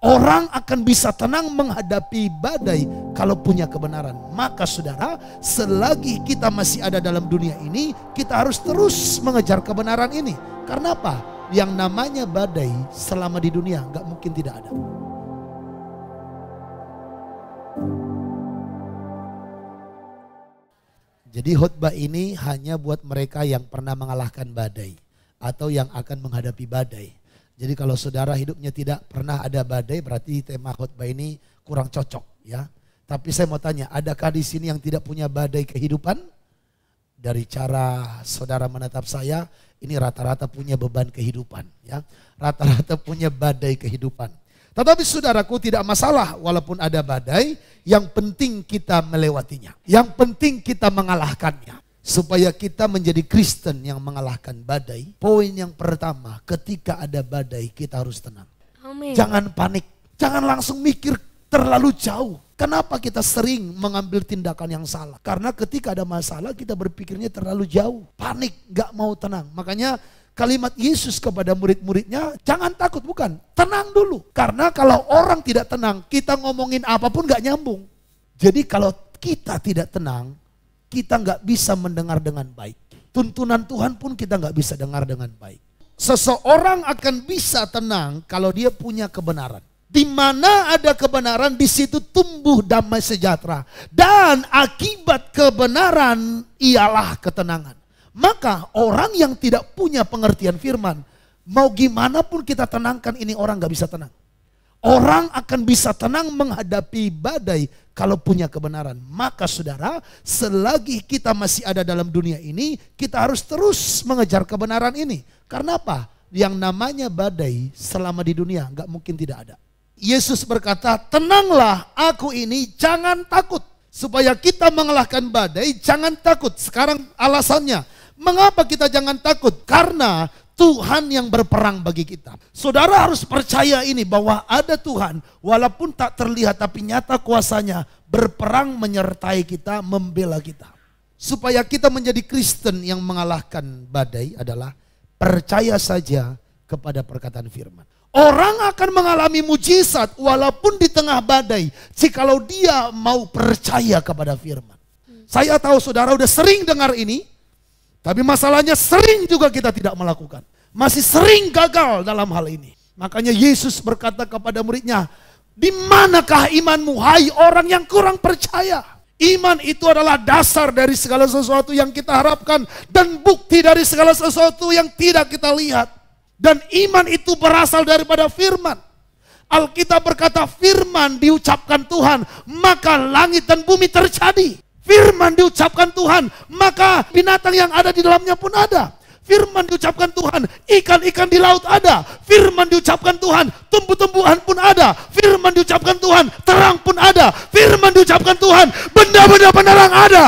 Orang akan bisa tenang menghadapi badai kalau punya kebenaran. Maka saudara, selagi kita masih ada dalam dunia ini, kita harus terus mengejar kebenaran ini. Karena apa? Yang namanya badai selama di dunia nggak mungkin tidak ada. Jadi khutbah ini hanya buat mereka yang pernah mengalahkan badai atau yang akan menghadapi badai. Jadi kalau saudara hidupnya tidak pernah ada badai berarti tema khotbah ini kurang cocok ya. Tapi saya mau tanya, adakah di sini yang tidak punya badai kehidupan? Dari cara saudara menatap saya, ini rata-rata punya beban kehidupan ya. Rata-rata punya badai kehidupan. Tetapi saudaraku tidak masalah walaupun ada badai, yang penting kita melewatinya. Yang penting kita mengalahkannya supaya kita menjadi Kristen yang mengalahkan badai. Poin yang pertama, ketika ada badai kita harus tenang. Amin. Jangan panik, jangan langsung mikir terlalu jauh. Kenapa kita sering mengambil tindakan yang salah? Karena ketika ada masalah kita berpikirnya terlalu jauh, panik, gak mau tenang. Makanya kalimat Yesus kepada murid-muridnya, jangan takut, bukan? Tenang dulu. Karena kalau orang tidak tenang, kita ngomongin apapun gak nyambung. Jadi kalau kita tidak tenang, kita nggak bisa mendengar dengan baik. Tuntunan Tuhan pun kita nggak bisa dengar dengan baik. Seseorang akan bisa tenang kalau dia punya kebenaran. Di mana ada kebenaran, di situ tumbuh damai sejahtera. Dan akibat kebenaran ialah ketenangan. Maka orang yang tidak punya pengertian firman, mau gimana pun kita tenangkan ini orang nggak bisa tenang. Orang akan bisa tenang menghadapi badai kalau punya kebenaran. Maka saudara, selagi kita masih ada dalam dunia ini, kita harus terus mengejar kebenaran ini. Karena apa? Yang namanya badai selama di dunia nggak mungkin tidak ada. Yesus berkata, tenanglah aku ini jangan takut. Supaya kita mengalahkan badai jangan takut. Sekarang alasannya, mengapa kita jangan takut? Karena Tuhan yang berperang bagi kita. Saudara harus percaya ini bahwa ada Tuhan walaupun tak terlihat tapi nyata kuasanya berperang menyertai kita, membela kita. Supaya kita menjadi Kristen yang mengalahkan badai adalah percaya saja kepada perkataan firman. Orang akan mengalami mujizat walaupun di tengah badai jikalau dia mau percaya kepada firman. Saya tahu saudara udah sering dengar ini, tapi masalahnya sering juga kita tidak melakukan. Masih sering gagal dalam hal ini. Makanya Yesus berkata kepada muridnya, di manakah imanmu, hai orang yang kurang percaya? Iman itu adalah dasar dari segala sesuatu yang kita harapkan dan bukti dari segala sesuatu yang tidak kita lihat. Dan iman itu berasal daripada firman. Alkitab berkata firman diucapkan Tuhan, maka langit dan bumi terjadi. Firman diucapkan Tuhan, maka binatang yang ada di dalamnya pun ada. Firman diucapkan Tuhan, ikan-ikan di laut ada. Firman diucapkan Tuhan, tumbuh-tumbuhan pun ada. Firman diucapkan Tuhan, terang pun ada. Firman diucapkan Tuhan, benda-benda penerang ada.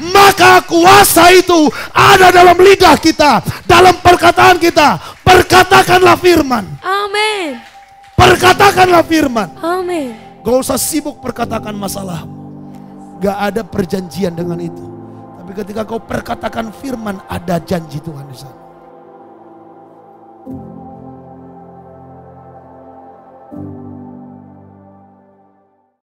Maka kuasa itu ada dalam lidah kita, dalam perkataan kita. Perkatakanlah firman. Amin. Perkatakanlah firman. Amin. Gak usah sibuk perkatakan masalahmu. Gak ada perjanjian dengan itu. Tapi ketika kau perkatakan firman, ada janji Tuhan di sana.